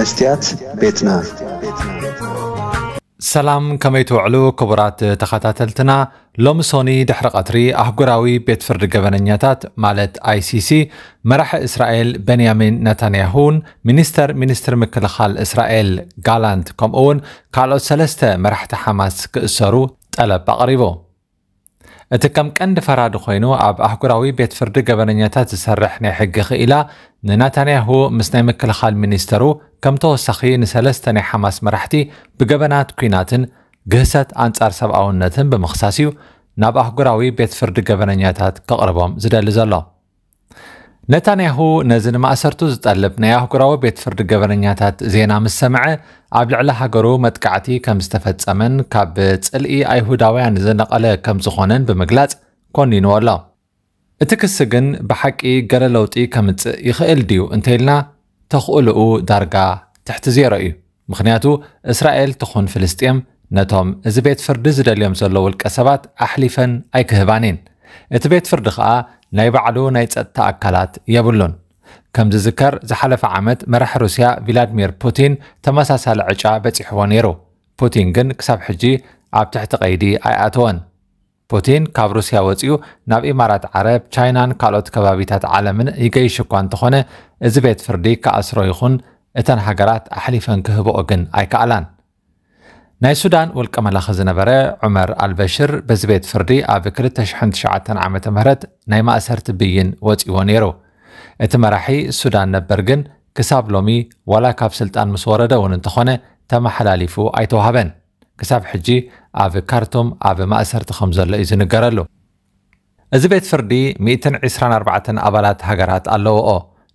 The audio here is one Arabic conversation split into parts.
መስትያት ቤትና ሰላም ከመይ ትውዕሉ ክቡራት ተኸታተልትና ሎሚ ሶኒ ድሕሪ ቀትሪ ኣህጉራዊ ቤት ፍርዲ ገበነኛታት ማለት ኣይሲሲ መራሒ እስራኤል በንያሚን ነታንያሁን ሚኒስተር ሚኒስትር ምክልኻል እስራኤል ጋላንት ከምኡ ውን ካልኦት ሰለስተ መራሕቲ ሓማስ ክእሰሩ ጠለብ ኣቕሪቦ እቲ ከም ቀንዲ ፈራዲ ኮይኑ ኣብ ኣህጉራዊ ቤት ፍርዲ ገበነኛታት ዝሰርሕ ናይ ሕጊ ክኢላ ንናታንያሁ ምስ ናይ ምክልኻል ሚኒስተሩ ከም ተወሳኺ ንሰለስተ ናይ ሓማስ መራሕቲ ብገበናት ኩናትን ግህሰት ኣንጻር ሰብኣውነትን ብምኽሳስ እዩ ናብ ኣህጉራዊ ቤት ፍርዲ ገበነኛታት ከቕርቦም ዝደሊ ዘሎ نتانياهو نزل ما أسرتو زتقلب نياه قراو بيت فرد جبرنياتات زينا مسمع عبل على هجرو متكعتي كم استفدت أمن كاب تسألي أيهوداويان زنق على كم زخونن بمجلات كونين ولا اتكس جن بحكي قال لو تي كم يخيل ديو انتيلنا تخولو درجة تحت زيرو إيو مخنياتو إسرائيل تخون فلسطين نتهم از بيت فرد زدل يمزلو الكسبات أحلفا أي كهبانين እቲ ቤት ናይ ባዕሉ ናይ ፀጥታ ኣካላት የብሉን ከም ዝዝከር ዝሓለፈ ዓመት መራሒ ሩስያ ቪላድሚር ፑቲን ተመሳሳሊ ዕጫ በፂሕዎ ነይሩ ፑቲን ግን ክሳብ ሕጂ ኣብ ትሕቲ ቀይዲ ኣይኣተወን ፑቲን ካብ ሩስያ ወፂኡ ናብ ኢማራት ዓረብ ቻይናን ካልኦት ከባቢታት ዓለምን ይገይሽ እኳ እንተኾነ እዚ ቤት ፍርዲ ክኣስሮ ይኹን እተን ሃገራት ኣሕሊፈን ክህብኦ ግን ኣይከኣላን ናይ ሱዳን ውልቀ መላኸ ዝነበረ ዑመር ኣልበሽር በዚ ቤት ፍርዲ ኣብ 209 ዓ ም ናይ ማእሰርቲ ብይን ወፂዎ ነይሩ እቲ መራሒ ሱዳን ነበር ግን ክሳብ ሎሚ ዋላ ካብ ስልጣን ምስ ወረደ እውን እንተኾነ ተመሓላሊፉ ኣይተዋህበን ክሳብ ሕጂ ኣብ ካርቱም ኣብ ማእሰርቲ ከም ዘሎ እዩ ዝንገረሉ እዚ ቤት ፍርዲ 124 ኣባላት ሃገራት ኣለውኦ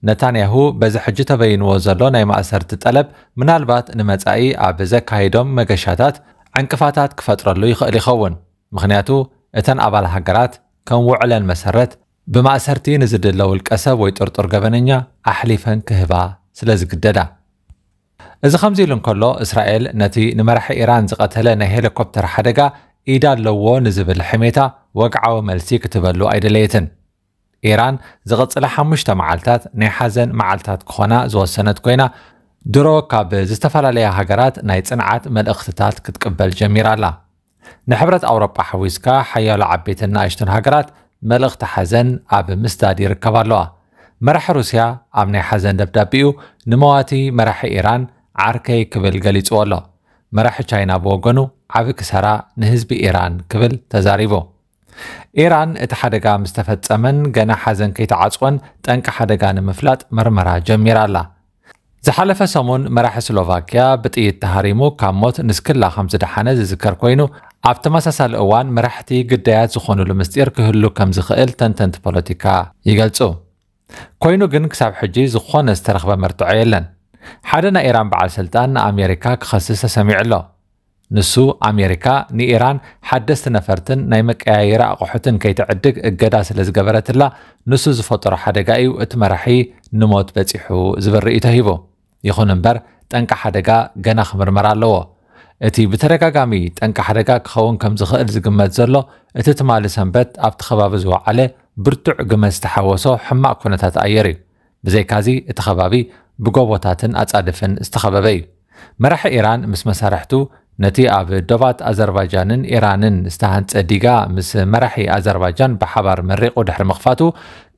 ነታንያሁ በዚ ሕጂ ተበይንዎ ዘሎ ናይ ማእሰርቲ ጠለብ ምናልባት ንመጻኢ ኣብ ዘካይዶም መገሻታት ዕንቅፋታት ክፈጥረሉ ይኽእል ይኸውን ምክንያቱ እተን ኣባል ሃገራት ከም ውዕለን መሰረት ብማእሰርቲ ንዝድለ ውልቀ ሰብ ወይ ጥርጡር ገበነኛ ኣሕሊፈን ክህባ ስለ ዝግደዳ እዚ ከምዚ ኢሉ እንከሎ እስራኤል ነቲ ንመራሒ ኢራን ዝቐተለ ናይ ሄሊኮፕተር ሓደጋ ኢዳ ኣለዎ ንዝብል ሕሜታ ወግዓዊ መልሲ ክትበሉ ኣይደለየትን ኢራን ዝቐፅላ ሓሙሽተ መዓልትታት ናይ ሓዘን መዓልትታት ክኾና ዝወሰነት ኮይና ድሮ ካብ ዝተፈላለያ ሃገራት ናይ ፅንዓት መልእኽትታት ክትቅበል ጀሚራ ኣላ ንሕብረት ኣውሮጳ ሓዊስካ ሓያሎ ዓበይትን ንኣሽትን ሃገራት መልእኽቲ ሓዘን ኣብ ምስዳድ ይርከባ ኣለዋ መራሒ ሩስያ ኣብ ናይ ሓዘን ደብዳቢኡ ንመዋቲ መራሒ ኢራን ዓርከይ ክብል ገሊፅዎ ኣሎ መራሒ ቻይና ብወገኑ ዓብ ክሰራ ንህዝቢ ኢራን ክብል ተዛሪቡ ኢራን እቲ ሓደጋ ምስ ተፈፀመን ገና ሓዘን ከይተዓፅወን ጠንቂ ሓደጋ ንምፍላጥ መርመራ ጀሚራ ኣላ ዝሓለፈ ሰሙን መራሒ ስሎቫኪያ ብጥይት ተሃሪሙ ካብ ሞት ንስክላ ከም ዝደሓነ ዝዝከር ኮይኑ ኣብ ተመሳሳሊ እዋን መራሕቲ ግዳያት ዝኾኑሉ ምስጢር ክህሉ ከም ዝኽእል ተንተንቲ ፖለቲካ ይገልጹ ኮይኑ ግን ክሳብ ሕጂ ዝኾነ ዝተረኽበ መርትዖ የለን ሓደ ናይ ኢራን በዓል ስልጣን ንኣሜሪካ ክኸስስ ተሰሚዑ ኣሎ ንሱ ኣሜሪካ ንኢራን ሓደስቲ ነፈርትን ናይ መቀያየሪ ኣቑሑትን ከይትዕድግ እገዳ ስለ ዝገበረትላ ንሱ ዝፈጠሮ ሓደጋ እዩ እቲ መራሒ ንሞት በፂሑ ዝብል ርእቶ ሂቡ ይኹን እምበር ጠንቂ ሓደጋ ገና ክምርመር ኣለዎ እቲ ብተደጋጋሚ ጠንቂ ሓደጋ ክኸውን ከም ዝኽእል ዝግመት ዘሎ እቲ ትማሊ ሰንበት ኣብቲ ከባቢ ዝወዓለ ብርቱዕ ግመት ዝተሓወሶ ሕማቅ ኩነታት ኣየር እዩ ብዘይካዚ እቲ ከባቢ ብጎቦታትን ኣፃድፍን ዝተኸበበ እዩ መራሒ ኢራን ምስ መሳርሕቱ ነቲ ኣብ ዶባት ኣዘርባጃንን ኢራንን ዝተሃንፀ ዲጋ ምስ መራሒ ኣዘርባጃን ብሓባር መሪቑ ድሕሪ ምኽፋቱ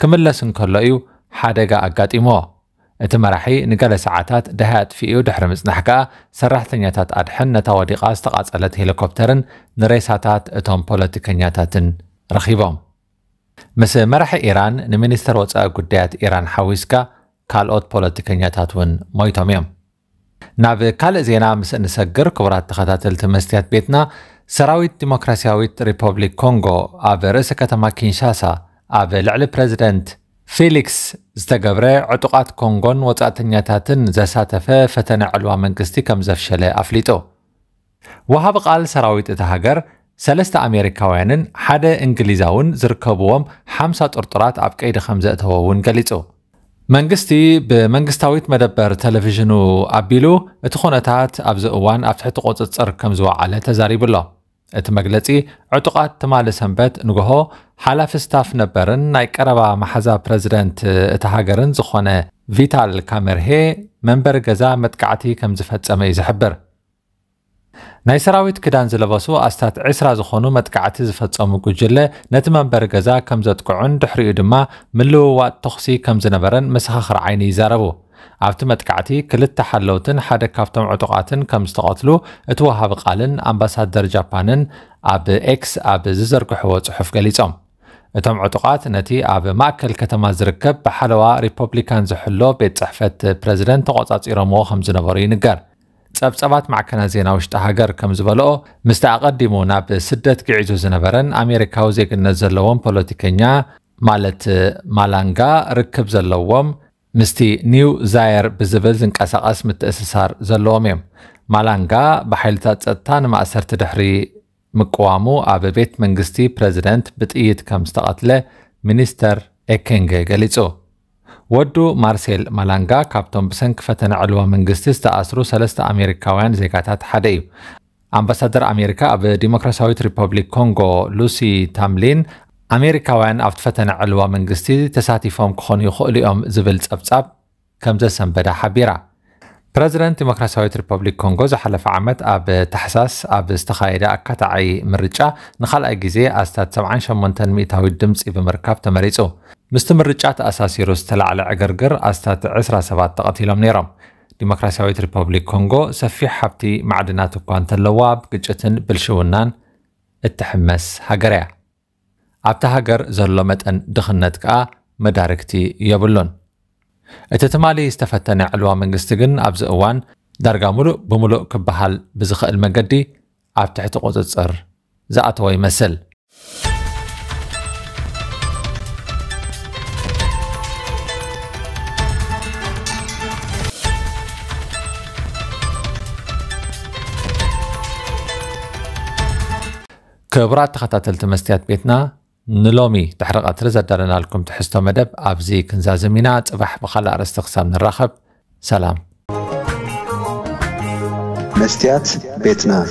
ክምለስ እንከሎ እዩ ሓደጋ ኣጋጢሞ እቲ መራሒ ንገለ ሰዓታት ድሃይ ኣጥፊኡ ድሕሪ ምፅናሕ ከኣ ሰራሕተኛታት ኣድሕን ነታ ወዲቓ ዝተቓፀለት ሄሊኮፕተርን ንሬሳታት እቶም ፖለቲከኛታትን ረኺቦም ምስ መራሒ ኢራን ንሚኒስተር ወፃኢ ጉዳያት ኢራን ሓዊስካ ካልኦት ፖለቲከኛታት እውን ሞይቶም እዮም ናብ ካልእ ዜና ምስ እንሰግር ክቡራት ተኸታተልቲ መስትያት ቤትና ሰራዊት ዲሞክራስያዊት ሪፐብሊክ ኮንጎ ኣብ ርእሲ ከተማ ኪንሻሳ ኣብ ልዕሊ ፕረዚደንት ፌሊክስ ዝተገብረ ዕጡቓት ኮንጎን ወጻእተኛታትን ዘሳተፈ ፈተነ ዕልዋ መንግስቲ ከም ዘፍሸለ ኣፍሊጡ ወሃቢ ቃል ሰራዊት እቲ ሃገር ሰለስተ ኣሜሪካውያንን ሓደ እንግሊዛውን ዝርከብዎም 50 ጥርጡራት ኣብ ቀይዲ ከም ዘእተወ እውን ገሊጹ منگستی به منگستاویت مدبر تلویزیونو عبیلو اتخوناتات ابز اوان افتحت قوزت سر کمزو عاله تزاری بلا. ات مگلتی عتقات تمال سنبت نگوها حلف استاف نبرن نایک اربا محزا پرزیدنت اتحاگرن زخونه ویتال کامرهی منبر گزا متکعتی کمزفت زمیز حبر. ናይ ሰራዊት ክዳን ዝለበሱ ኣስታት 20 ዝኾኑ መጥቃዕቲ ዝፈጸሙ ጉጅለ ነቲ መንበሪ ገዛ ከም ዘጥቅዑን ድሕሪኡ ድማ ምልውዋጥ ተኽሲ ከም ዝነበረን መሰኻኽር ዓይኒ ይዛረቡ ኣብቲ መጥቃዕቲ ክልተ ሓለውትን ሓደ ካብቶም ዕጡቓትን ከም ዝተቐትሉ እቲ ወሃቢ ቓልን ኣምባሳደር ጃፓንን ኣብ ኤክስ ኣብ ዝዘርግሕዎ ጽሑፍ ገሊፆም እቶም ዕጡቓት ነቲ ኣብ ማእከል ከተማ ዝርከብ ብሓለዋ ሪፐብሊካን ዝሕሎ ቤት ጽሕፈት ፕረዚደንት ተቖጻጺሮምዎ ከም ዝነበሩ ይንገር ጸብጸባት ማዕከና ዜና ውሽጢ ሃገር ከም ዝበልኦ ምስቲ ኣቐዲሙ ናብ ስደት ግዒዙ ዝነበረን ኣሜሪካዊ ዜግነት ዘለዎም ፖለቲከኛ ማለት ማላንጋ ርክብ ዘለዎም ምስቲ ኒው ዛየር ብዝብል ዝንቀሳቐስ ምትእስሳር ዘለዎም እዮም ማላንጋ ብሓይልታት ፀጥታ ንማእሰርቲ ድሕሪ ምቅዋሙ ኣብ ቤት መንግስቲ ፕረዚደንት ብጥይት ከም ዝተቐትለ ሚኒስተር ኤኬንገ ገሊጹ ودو مارسيل مالانغا كابتن بسنك فتن علوة من قستيس تأسرو سلسة أمريكاوان زيكاتات حديو أمبسادر أمريكا أب ديمقراطية ريبوبليك كونغو لوسي تاملين أمريكاوان أفت فتن علوة من قستيز تساتيفهم كخون يخؤل يوم زبل تبتاب كم زسن بدا حبيرة برزيدنت ديمقراطية ريبوبليك كونغو زحلف عمت أب تحساس أب استخايدة أكتعي مرجع نخلق جزي أستاد 78 مئتاوي الدمس بمركاب تمريزو ምስቲ ምርጫት ኣሳሲሩ ዝተላዕለ ዕግርግር ኣስታት 27 ተቐቲሎም ነይሮም ዲሞክራስያዊት ሪፐብሊክ ኮንጎ ሰፊሕ ሃብቲ ማዕድናት እኳ እንተለዋ ብግጭትን ብልሽውናን እትሕመስ ሃገር እያ ኣብታ ሃገር ዘሎ መጠን ድኽነት ከዓ መዳርግቲ የብሉን እቲ ትማሊ ዝተፈተነ ዕልዋ መንግስቲ ግን ኣብዚ እዋን ዳርጋ ሙሉእ ብምሉእ ክበሃል ብዝኽእል መገዲ ኣብ ትሕቲ ቁፅፅር ዝኣተወ ይመስል كبرات تخطات التمستيات بيتنا نلومي تحرق اترزاد دارنا لكم تحستو مدب أبزي كنزاز مينات صباح بخلاء رستخسام نرخب سلام مستيات بيتنا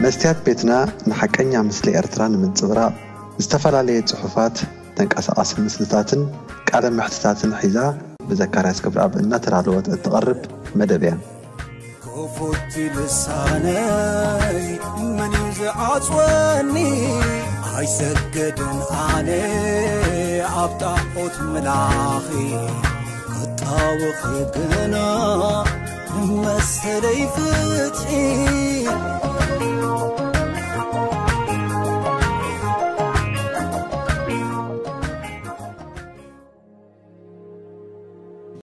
مستيات بيتنا نحكينا مثل إرتران من صغراء استفال عليه صحفات تنكاس أصل مثلتاتن كعدم محتتاتن حيزا بذكر اسكبر أب إنا ترعلوات التغرب مدبيا فوت لساني من يزعፅወኒ ኣይሰግድን ኣነ ኣብ ጣዖት መላኺ ክጣውኺ ግና መሰለይ ፍትሒ